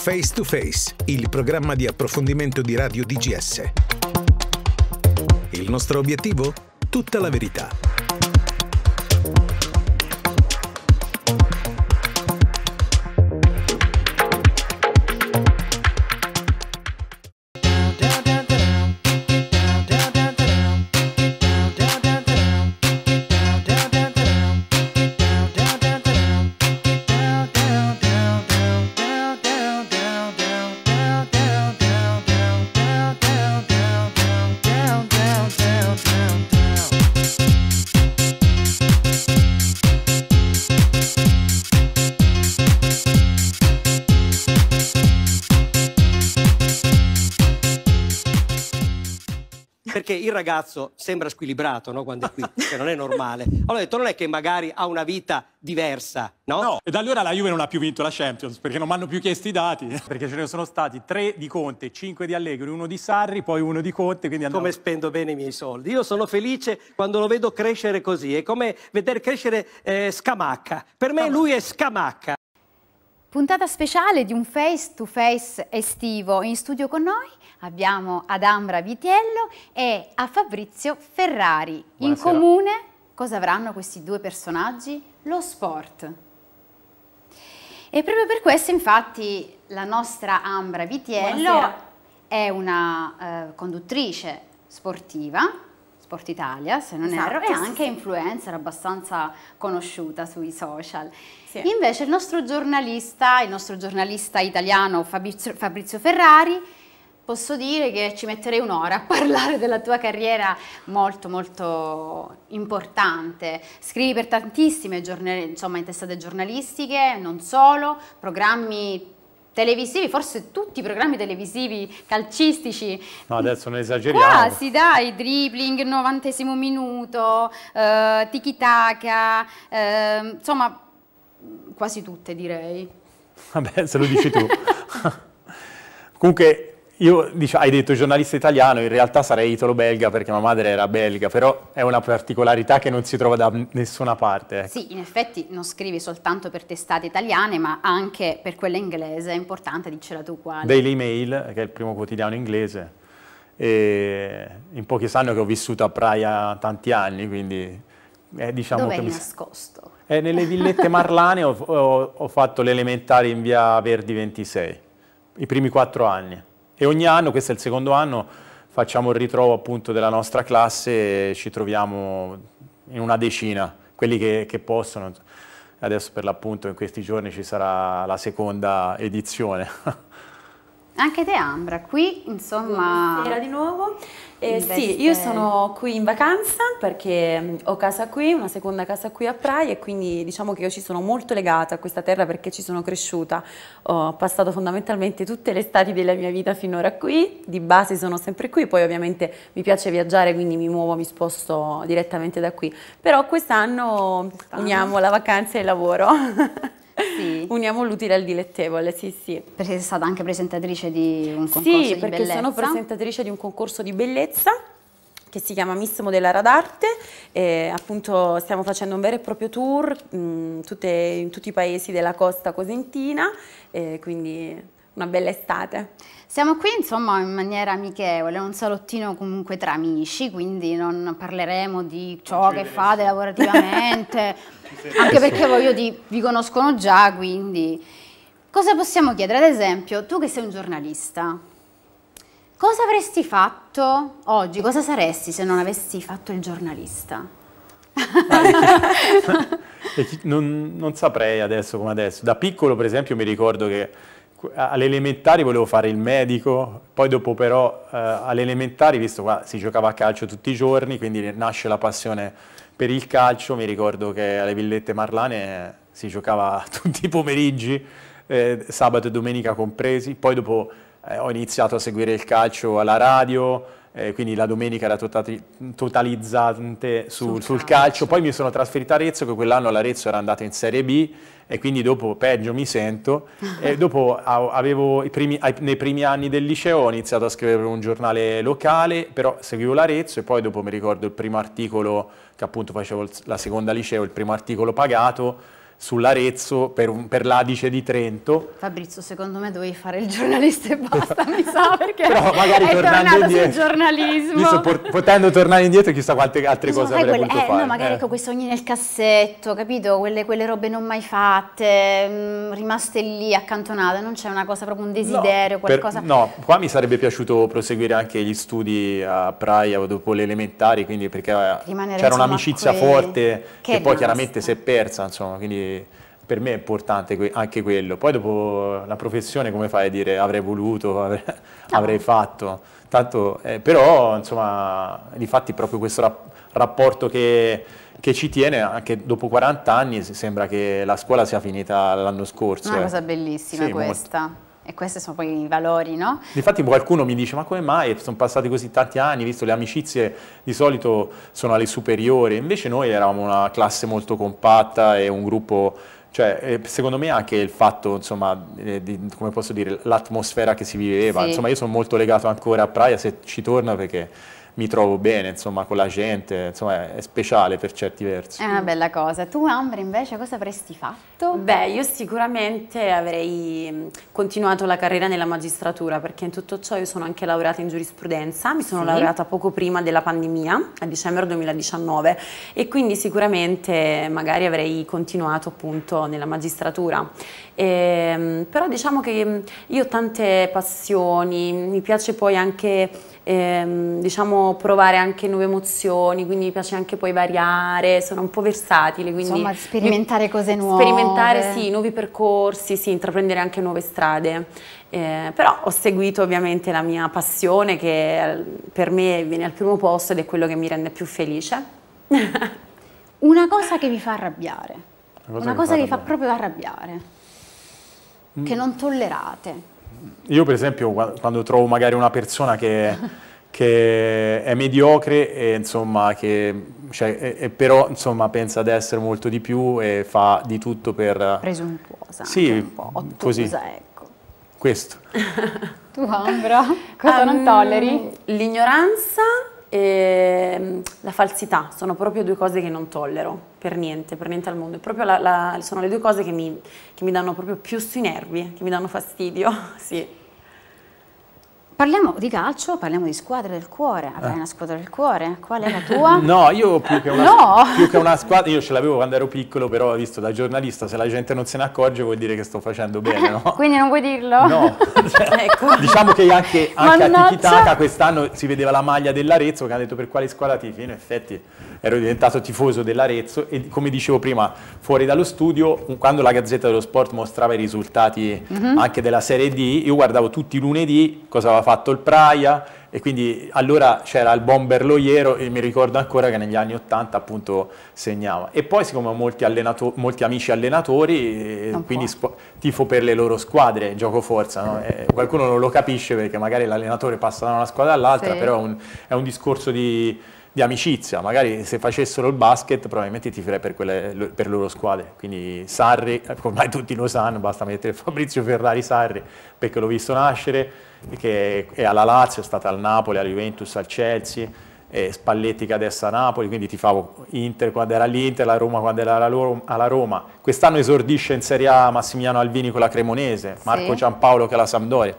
Face to Face, il programma di approfondimento di Radio DGS. Il nostro obiettivo? Tutta la verità il ragazzo sembra squilibrato no, quando è qui, che non è normale. Allora ho detto, non è che magari ha una vita diversa, no? No, e da allora la Juve non ha più vinto la Champions, perché non mi hanno più chiesto i dati. Perché ce ne sono stati tre di Conte, cinque di Allegri, uno di Sarri, poi uno di Conte, quindi andavo... Come spendo bene i miei soldi. Io sono felice quando lo vedo crescere così, è come vedere crescere eh, Scamacca. Per me lui è Scamacca. Puntata speciale di un face to face estivo. In studio con noi abbiamo ad Ambra Vitiello e a Fabrizio Ferrari. Buonasera. In comune cosa avranno questi due personaggi? Lo sport. E proprio per questo infatti la nostra Ambra Vitiello Buonasera. è una eh, conduttrice sportiva, Sport Italia se non esatto, erro, e anche sì. influencer abbastanza conosciuta sui social. Sì. Invece il nostro giornalista, il nostro giornalista italiano Fabrizio, Fabrizio Ferrari posso dire che ci metterei un'ora a parlare della tua carriera molto molto importante. Scrivi per tantissime giornali, insomma, in testate giornalistiche, non solo, programmi televisivi, forse tutti i programmi televisivi calcistici. No, adesso non esageriamo. Quasi, dai, dribbling, novantesimo minuto, eh, tiki taka, eh, insomma, quasi tutte direi. Vabbè, se lo dici tu. Comunque io dice, hai detto giornalista italiano, in realtà sarei italo-belga perché mia madre era belga, però è una particolarità che non si trova da nessuna parte. Ecco. Sì, in effetti non scrivi soltanto per testate italiane, ma anche per quella inglese, è importante, dicela tu qua. Daily Mail, che è il primo quotidiano inglese, e in pochi sanno che ho vissuto a Praia tanti anni, quindi... Eh, diciamo Dove che mi... nascosto? Eh, nelle villette marlane ho, ho, ho fatto l'elementare in via Verdi 26, i primi quattro anni. E ogni anno, questo è il secondo anno, facciamo il ritrovo appunto della nostra classe e ci troviamo in una decina, quelli che, che possono. Adesso per l'appunto in questi giorni ci sarà la seconda edizione. Anche te Ambra, qui insomma... Buonasera di nuovo. Eh, sì, io sono qui in vacanza perché ho casa qui, una seconda casa qui a Praia e quindi diciamo che io ci sono molto legata a questa terra perché ci sono cresciuta. Ho passato fondamentalmente tutte le estati della mia vita finora qui, di base sono sempre qui, poi ovviamente mi piace viaggiare quindi mi muovo, mi sposto direttamente da qui. Però quest'anno quest uniamo la vacanza e il lavoro. sì. uniamo l'utile al dilettevole, sì sì. Perché sei stata anche presentatrice di un concorso sì, di bellezza. Sì, perché sono presentatrice di un concorso di bellezza che si chiama Miss Modella Radarte, appunto stiamo facendo un vero e proprio tour mh, mm, tutte, in tutti i paesi della costa cosentina, e quindi una bella estate. Siamo qui insomma in maniera amichevole, un salottino comunque tra amici, quindi non parleremo di ciò che fate lavorativamente, anche perché voglio di, vi conoscono già, quindi cosa possiamo chiedere? Ad esempio, tu che sei un giornalista, cosa avresti fatto oggi? Cosa saresti se non avessi fatto il giornalista? non, non saprei adesso come adesso. Da piccolo, per esempio, mi ricordo che alle elementari volevo fare il medico, poi dopo però eh, alle elementari, visto qua si giocava a calcio tutti i giorni, quindi nasce la passione per il calcio, mi ricordo che alle Villette Marlane eh, si giocava tutti i pomeriggi, eh, sabato e domenica compresi, poi dopo eh, ho iniziato a seguire il calcio alla radio, eh, quindi la domenica era totalizzante sul, sul, sul calcio. calcio. poi mi sono trasferito a Arezzo, che quell'anno l'Arezzo era andato in Serie B, e quindi dopo peggio mi sento e dopo avevo primi, nei primi anni del liceo ho iniziato a scrivere per un giornale locale, però seguivo l'Arezzo e poi dopo mi ricordo il primo articolo che appunto facevo la seconda liceo, il primo articolo pagato sull'Arezzo per, per l'Adice di Trento. Fabrizio, secondo me dovevi fare il giornalista e basta, mi sa, perché Però magari è tornato indietro, sul giornalismo. So, potendo tornare indietro chissà quante altre cose avrei quelle, potuto eh, fare. No, magari eh. ecco, quei sogni nel cassetto, capito? Quelle, quelle robe non mai fatte, mh, mm, rimaste lì accantonate, non c'è una cosa, proprio un desiderio, no, qualcosa... Per, no, qua mi sarebbe piaciuto proseguire anche gli studi a Praia dopo le elementari, quindi perché c'era un'amicizia qui, forte che, che poi chiaramente si è persa, insomma, quindi per me è importante anche quello. Poi dopo la professione come fai a dire avrei voluto, avrei, no. avrei fatto. Tanto, eh, però insomma, difatti proprio questo rap rapporto che, che, ci tiene, anche dopo 40 anni sembra che la scuola sia finita l'anno scorso. È una eh. cosa bellissima sì, questa. Molto. E questi sono poi i valori, no? Difatti qualcuno mi dice, ma come mai sono passati così tanti anni, visto le amicizie di solito sono alle superiori, invece noi eravamo una classe molto compatta e un gruppo cioè, eh, secondo me anche il fatto, insomma, eh, di, come posso dire, l'atmosfera che si viveva, sì. insomma, io sono molto legato ancora a Praia, se ci torno perché mi trovo bene, insomma, con la gente, insomma, è speciale per certi versi. È una bella cosa. Tu, Ambra, invece, cosa avresti fatto? Beh, io sicuramente avrei mm, continuato la carriera nella magistratura, perché in tutto ciò io sono anche laureata in giurisprudenza, mi sono sì. laureata poco prima della pandemia, a dicembre 2019, e quindi sicuramente magari avrei continuato appunto nella magistratura. E, ehm, però diciamo che mm, io ho tante passioni, mi piace poi anche ehm, diciamo, provare anche nuove emozioni, quindi mi piace anche poi variare, sono un po' versatile. Quindi Insomma, sperimentare mi, cose nuove. Sperimentare, sì, nuovi percorsi, sì, intraprendere anche nuove strade. Eh, però ho seguito ovviamente la mia passione che per me viene al primo posto ed è quello che mi rende più felice. Una cosa che vi fa arrabbiare, una cosa, una che, cosa fa che, fa proprio arrabbiare, mm. che non tollerate io per esempio quando trovo magari una persona che, che è mediocre e insomma che cioè, e, e però insomma pensa ad essere molto di più e fa di tutto per... Presuntuosa, sì, un po' così. ecco. Questo. tu Ambra, cosa um, non ehm, tolleri? L'ignoranza e ehm, la falsità sono proprio due cose che non tollero per niente, per niente al mondo. La, la, sono le due cose che mi, che mi danno proprio più sui nervi, che mi danno fastidio. sì. Parliamo di calcio, parliamo di squadra del cuore. Eh. Avrai eh. una squadra del cuore? Qual è la tua? no, io più che una, no. più che una squadra, io ce l'avevo quando ero piccolo, però visto da giornalista, se la gente non se ne accorge vuol dire che sto facendo bene, no? Quindi non vuoi dirlo? No. Cioè, ecco. Diciamo che anche, anche a Tikitaka quest'anno si vedeva la maglia dell'Arezzo che hanno detto per quale squadra ti fino, In effetti ero diventato tifoso dell'Arezzo e come dicevo prima, fuori dallo studio, quando la Gazzetta dello Sport mostrava i risultati mm -hmm. anche della Serie D, io guardavo tutti i lunedì cosa aveva fatto fatto il Praia e quindi allora c'era il bomber Loiero e mi ricordo ancora che negli anni 80 appunto segnava. E poi siccome ho molti, molti amici allenatori, eh, non quindi tifo per le loro squadre, gioco forza, no? Eh, qualcuno non lo capisce perché magari l'allenatore passa da una squadra all'altra, sì. però è un, è un discorso di di amicizia, magari se facessero il basket probabilmente ti per, quelle, per loro squadre, quindi Sarri, eh, ormai tutti lo sanno, basta mettere Fabrizio Ferrari Sarri perché l'ho visto nascere, che è alla Lazio, è stata al Napoli, alla Juventus, al Chelsea, e Spalletti che adesso a Napoli, quindi ti favo Inter quando era all'Inter, la Roma quando era alla Roma. Quest'anno esordisce in Serie A Massimiliano Alvini con la Cremonese, Marco sì. Giampaolo che è la Sampdoria.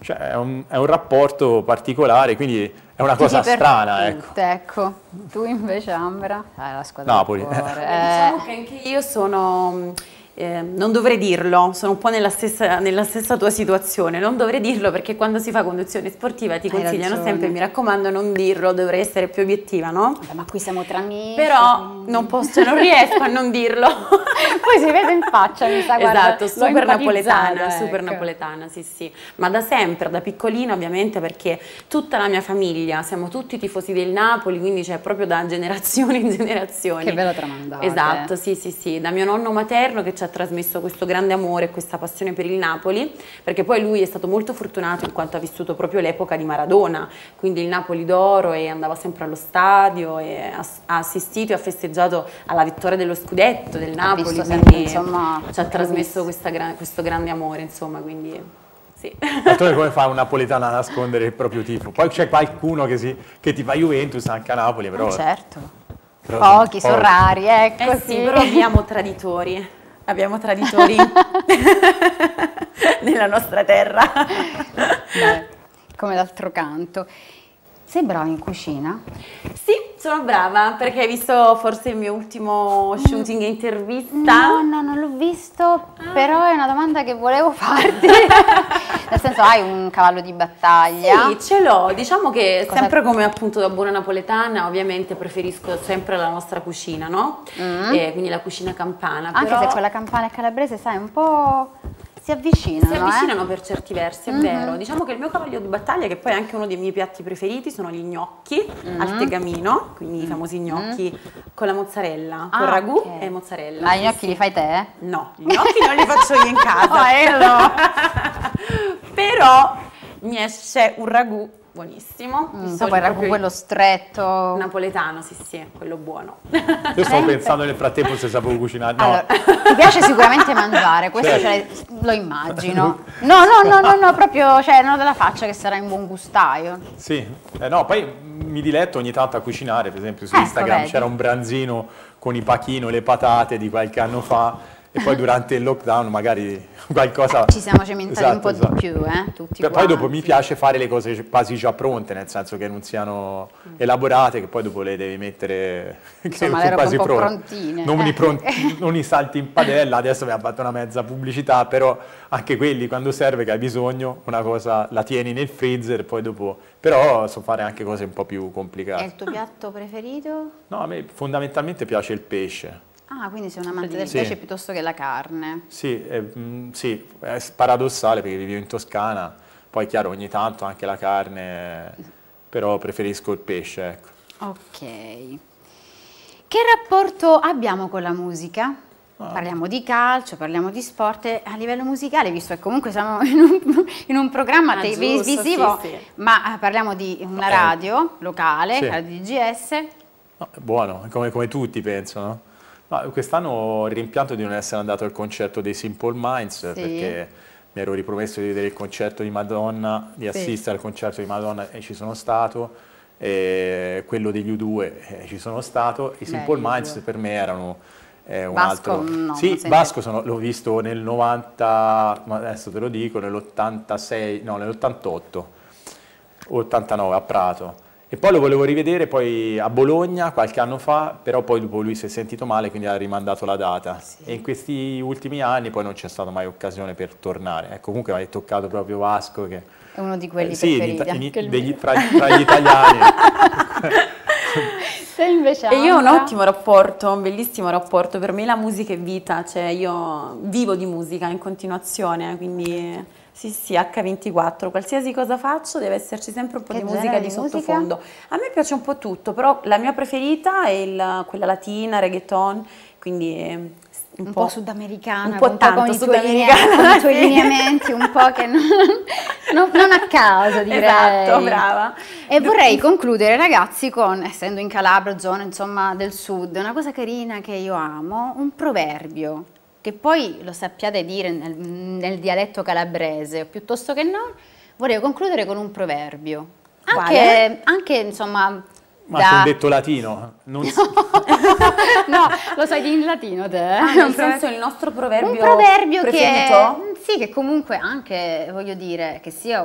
Cioè è un, è un, rapporto particolare, quindi è una cosa strana. Ecco. ecco. tu invece Ambra, hai eh, la squadra Napoli. Cuore. Eh, diciamo eh. che anche io sono eh, non dovrei dirlo, sono un po' nella stessa, nella stessa, tua situazione, non dovrei dirlo perché quando si fa conduzione sportiva ti consigliano sempre, mi raccomando non dirlo, dovrei essere più obiettiva, no? Vabbè, ma qui siamo tra amici. Però non posso, non riesco a non dirlo. Poi si vede in faccia, mi sa, guarda, Esatto, super napoletana, ecco. super napoletana, sì sì. Ma da sempre, da piccolina ovviamente perché tutta la mia famiglia, siamo tutti tifosi del Napoli, quindi c'è cioè, proprio da generazione in generazione. Che bella tramandata. Esatto, sì sì sì, da mio nonno materno che ci ha ha trasmesso questo grande amore, questa passione per il Napoli, perché poi lui è stato molto fortunato in quanto ha vissuto proprio l'epoca di Maradona, quindi il Napoli d'oro e andava sempre allo stadio e ha assistito e ha festeggiato alla vittoria dello scudetto del Napoli, sempre, insomma, ci ha trasmesso gra questo grande amore, insomma, quindi... Sì. come fa un napoletano a nascondere il proprio tifo? Poi c'è qualcuno che, si, che ti fa Juventus anche a Napoli, però... Eh, certo. Però pochi, pochi. sono rari, ecco. Eh sì, sì, però abbiamo traditori. Abbiamo traditori nella nostra terra. Beh, come d'altro canto. Sei brava in cucina? Sì, sono brava perché hai visto forse il mio ultimo shooting e intervista? No, no, non l'ho visto, ah. però è una domanda che volevo farti. Nel senso, hai un cavallo di battaglia? Sì, ce l'ho. Diciamo che Cosa... sempre come appunto da buona napoletana, ovviamente preferisco sempre la nostra cucina, no? Mm. Eh, quindi la cucina campana. Anche però... se quella campana è calabrese, sai, è un po' si avvicinano. Si avvicinano eh? per certi versi, è mm -hmm. vero. Diciamo che il mio cavallo di battaglia, che poi è anche uno dei miei piatti preferiti, sono gli gnocchi mm -hmm. al tegamino, quindi i famosi mhm. gnocchi mm -hmm. con la mozzarella, ah, con ragù okay. e mozzarella. Ma ah, gli gnocchi li fai te? No, gli gnocchi non li faccio io in casa. no, eh, Però mi esce un ragù buonissimo. Mm, poi era con quello stretto. Napoletano, sì, sì, quello buono. Io stavo pensando nel frattempo se sapevo cucinare. No. Allora, ti piace sicuramente mangiare, questo cioè, lo immagino. No, no, no, no, no proprio, cioè, non della faccia che sarà in buon gustaio. Sì, eh, no, poi mi diletto ogni tanto a cucinare, per esempio su ecco, Instagram c'era un branzino con i pachino e le patate di qualche anno fa e poi durante il lockdown magari qualcosa... ci siamo cementati esatto, un po' esatto. di più, eh? Tutti poi quanti. dopo mi piace fare le cose quasi già pronte, nel senso che non siano mm. elaborate, che poi dopo le devi mettere Insomma, che quasi pronte. non, eh. i pronti, non i salti in padella, adesso mi ha fatto una mezza pubblicità, però anche quelli quando serve che hai bisogno, una cosa la tieni nel freezer, e poi dopo... Però so fare anche cose un po' più complicate. È il tuo piatto preferito? No, a me fondamentalmente piace il pesce Ah, quindi sei un amante del sì. pesce piuttosto che la carne. Sì, è, eh, mh, mm, sì, è paradossale perché vivo in Toscana, poi chiaro ogni tanto anche la carne, però preferisco il pesce. Ecco. Ok. Che rapporto abbiamo con la musica? Ah. Parliamo di calcio, parliamo di sport a livello musicale, visto che comunque siamo in un, in un programma ah, televisivo, sì, sì. ma eh, parliamo di una eh. radio locale, sì. la DGS. No, ah, buono, come, come tutti penso, no? No, quest'anno rimpianto di non essere andato al concerto dei Simple Minds sì. perché mi ero ripromesso di vedere il concerto di Madonna, di sì. assistere al concerto di Madonna e ci sono stato, e quello degli U2 e eh, ci sono stato, i Simple Beh, Minds per me erano eh, un Vasco, altro... No, sì, Vasco l'ho visto nel 90, ma adesso te lo dico, nell'86, no, nell'88, 89 a Prato e poi lo volevo rivedere poi a Bologna qualche anno fa, però poi dopo lui si è sentito male, quindi ha rimandato la data. Sì. E in questi ultimi anni poi non c'è stata mai occasione per tornare. Ecco, comunque hai toccato proprio Vasco che... È uno di quelli eh, sì, preferiti. Sì, degli, tra, tra gli italiani. E io ho un ottimo rapporto, un bellissimo rapporto. Per me la musica è vita, cioè io vivo di musica in continuazione, quindi sì, sì, H24, qualsiasi cosa faccio deve esserci sempre un po' che di musica di, di sottofondo. A me piace un po' tutto, però la mia preferita è il, quella latina, reggaeton, quindi ehm, un, un po', po', sudamericana, un po', un tanto po con, i sudamericana, linea, con i tuoi lineamenti, un po' che non, non, non a caso direi. Esatto, brava. E vorrei concludere ragazzi con, essendo in Calabria, zona insomma del sud, una cosa carina che io amo, un proverbio che poi lo sappiate dire nel, nel dialetto calabrese, piuttosto che no, vorrei concludere con un proverbio. Anche, anche insomma... Ma da... ti detto latino. Non... Si... no, lo sai in latino te. Eh? Ah, nel senso il nostro proverbio... Un proverbio preferito? che sì, che comunque anche, voglio dire, che sia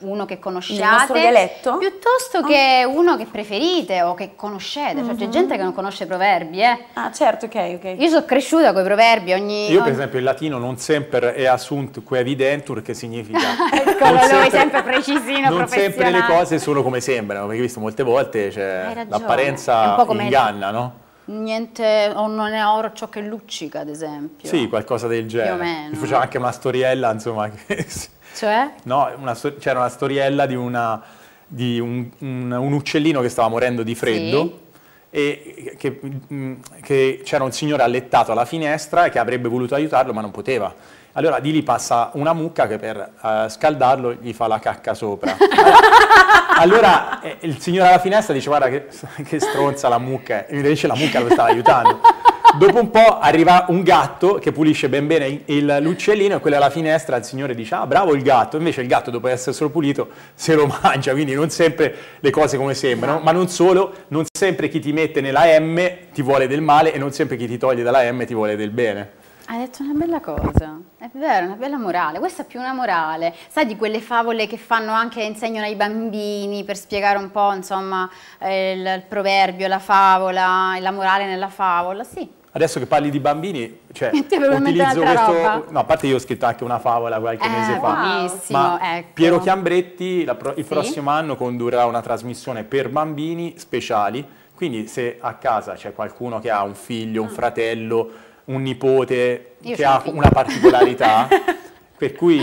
uno che conosciate. Piuttosto ah. che oh. uno che preferite o che conoscete. Mm -hmm. c'è mm-hmm. gente che non conosce i proverbi, eh. Ah, certo, ok, ok. Io sono cresciuta con i proverbi ogni... Io, ogni... per esempio, il latino non sempre è assunt que evidentur, che significa... ecco, non sempre, sempre precisino, Non sempre le cose sono come sembrano, perché visto molte volte cioè, l'apparenza inganna, no? niente, o non è oro ciò che luccica, ad esempio. Sì, qualcosa del genere. Più o meno. Mi faceva anche una storiella, insomma. Cioè? No, c'era una storiella di, una, di un, un, un, uccellino che stava morendo di freddo. Sì. e che, che c'era un signore allettato alla finestra che avrebbe voluto aiutarlo ma non poteva allora di lì passa una mucca che per uh, scaldarlo gli fa la cacca sopra. allora eh, il signore alla finestra dice guarda che, che stronza la mucca, e invece la mucca lo stava aiutando. Dopo un po' arriva un gatto che pulisce ben bene il, l'uccellino e quello alla finestra il signore dice ah bravo il gatto, invece il gatto dopo esserselo pulito se lo mangia, quindi non sempre le cose come sembrano, ma non solo, non sempre chi ti mette nella M ti vuole del male e non sempre chi ti toglie dalla M ti vuole del bene. Hai detto una bella cosa, è vero, una bella morale, questa è più una morale, sai di quelle favole che fanno anche, insegnano ai bambini per spiegare un po' insomma il, il, proverbio, la favola, la morale nella favola, sì. Adesso che parli di bambini, cioè, utilizzo questo, roba. no a parte io ho scritto anche una favola qualche eh, mese fa, ma ecco. Piero Chiambretti la, il sì? prossimo anno condurrà una trasmissione per bambini speciali, quindi se a casa c'è qualcuno che ha un figlio, un ah. fratello, un nipote Io che ha una particolarità, per cui,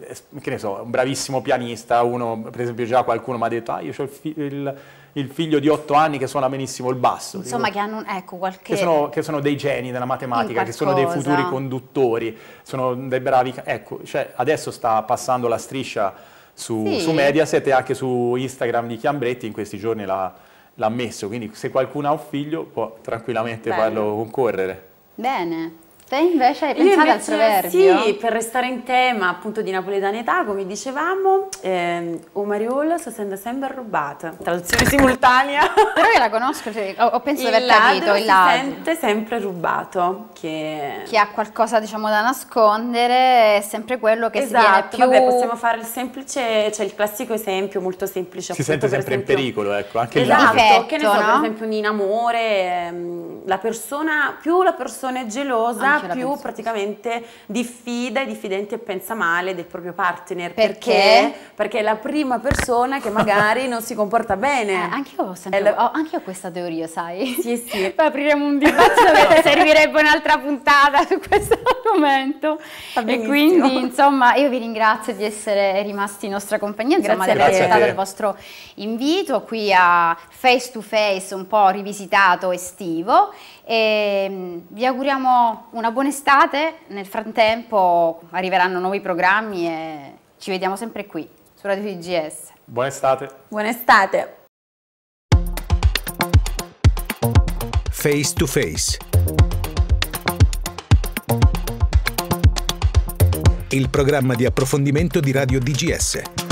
eh, che ne so, un bravissimo pianista, uno, per esempio già qualcuno mi ha detto, ah io ho il, fi il, il, figlio di otto anni che suona benissimo il basso. Insomma, dico, che hanno, ecco, qualche... Che sono, che sono dei geni della matematica, che sono dei futuri conduttori, sono dei bravi... Ecco, cioè, adesso sta passando la striscia su, sì. su Mediaset e anche su Instagram di Chiambretti, in questi giorni l'ha l'ha messo, quindi se qualcuno ha un figlio può tranquillamente Bello. farlo concorrere. Bene. Te invece hai pensato invece, al proverbio? Sì, per restare in tema appunto di napoletanità, come dicevamo, eh, o Mariolo se sente sempre rubata. Traduzione simultanea. Però io la conosco, cioè, ho, ho pensato di aver capito. Il ladro si sente sempre rubato. Che... Chi ha qualcosa diciamo da nascondere è sempre quello che esatto, si viene esatto, più... Vabbè, possiamo fare il semplice, cioè il classico esempio molto semplice. Si sente sempre esempio, in pericolo, ecco, anche esatto, Esatto, che ne so, no? per esempio in amore, ehm, la persona, più la persona è gelosa, anche più praticamente diffida e diffidente e pensa male del proprio partner. Perché? Perché, perché è la prima persona che magari non si comporta bene. Eh, anche io ho sempre la... ho, anche io questa teoria, sai? Sì, sì. Poi apriremo un dibattito, servirebbe un'altra puntata su questo argomento. E quindi insomma io vi ringrazio di essere rimasti in nostra compagnia, insomma, grazie di aver accettato il vostro invito qui a Face to Face, un po' rivisitato estivo. E mm, vi auguriamo una buona estate, nel frattempo arriveranno nuovi programmi e ci vediamo sempre qui su Radio TGS. Buona estate. Buona estate. Face to Face il programma di approfondimento di Radio DGS.